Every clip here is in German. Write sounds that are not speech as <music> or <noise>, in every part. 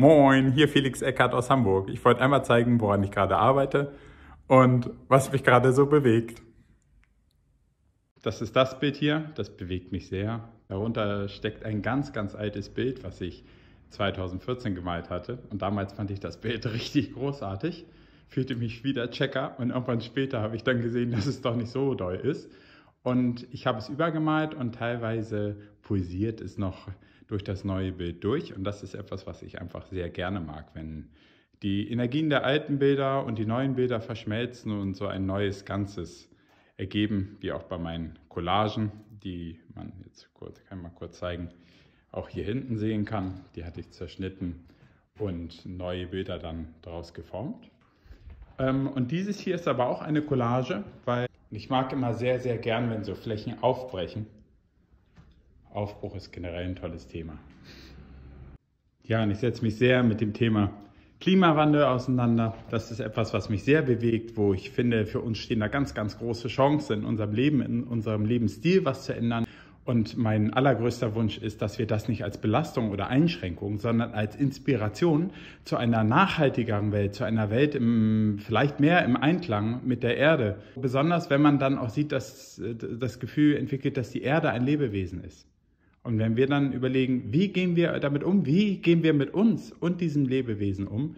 Moin, hier Felix Eckert aus Hamburg. Ich wollte einmal zeigen, woran ich gerade arbeite und was mich gerade so bewegt. Das ist das Bild hier, das bewegt mich sehr. Darunter steckt ein ganz, ganz altes Bild, was ich 2014 gemalt hatte. Und damals fand ich das Bild <laughs> richtig großartig, fühlte mich wieder Checker und irgendwann später habe ich dann gesehen, dass es doch nicht so doll ist. Und ich habe es übergemalt und teilweise pulsiert es noch durch das neue Bild durch. Und das ist etwas, was ich einfach sehr gerne mag, wenn die Energien der alten Bilder und die neuen Bilder verschmelzen und so ein neues Ganzes ergeben, wie auch bei meinen Collagen, die man jetzt kurz, kann mal kurz zeigen, auch hier hinten sehen kann. Die hatte ich zerschnitten und neue Bilder dann daraus geformt. Ähm, und dieses hier ist aber auch eine Collage, weil ich mag immer sehr, sehr gern, wenn so Flächen aufbrechen Aufbruch ist generell ein tolles Thema. Ja, und ich setze mich sehr mit dem Thema Klimawandel auseinander. Das ist etwas, was mich sehr bewegt, wo ich finde, für uns stehen da ganz, ganz große Chancen in unserem Leben, in unserem Lebensstil was zu ändern. Und mein allergrößter Wunsch ist, dass wir das nicht als Belastung oder Einschränkung, sondern als Inspiration zu einer nachhaltigeren Welt, zu einer Welt im, vielleicht mehr im Einklang mit der Erde. Besonders wenn man dann auch sieht, dass äh, das Gefühl entwickelt, dass die Erde ein Lebewesen ist. Und wenn wir dann überlegen, wie gehen wir damit um, wie gehen wir mit uns und diesem Lebewesen um,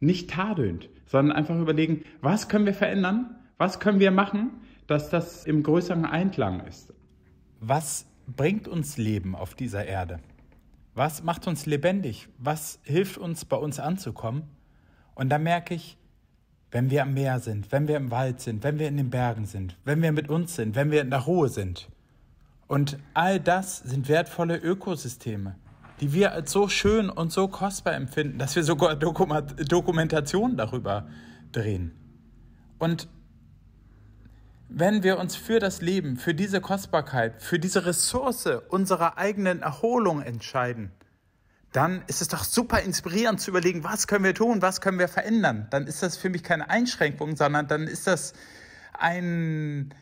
nicht tadelnd, sondern einfach überlegen, was können wir verändern, was können wir machen, dass das im größeren Einklang ist. Was bringt uns Leben auf dieser Erde? Was macht uns lebendig? Was hilft uns, bei uns anzukommen? Und da merke ich, wenn wir am Meer sind, wenn wir im Wald sind, wenn wir in den Bergen sind, wenn wir mit uns sind, wenn wir in der Ruhe sind, und all das sind wertvolle Ökosysteme, die wir als so schön und so kostbar empfinden, dass wir sogar Dokumentationen darüber drehen. Und wenn wir uns für das Leben, für diese Kostbarkeit, für diese Ressource unserer eigenen Erholung entscheiden, dann ist es doch super inspirierend zu überlegen, was können wir tun, was können wir verändern. Dann ist das für mich keine Einschränkung, sondern dann ist das ein,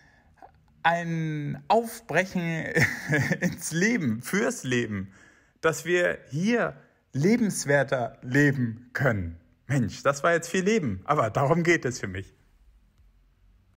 ein Aufbrechen <laughs> ins Leben, fürs Leben, dass wir hier lebenswerter leben können. Mensch, das war jetzt viel Leben, aber darum geht es für mich.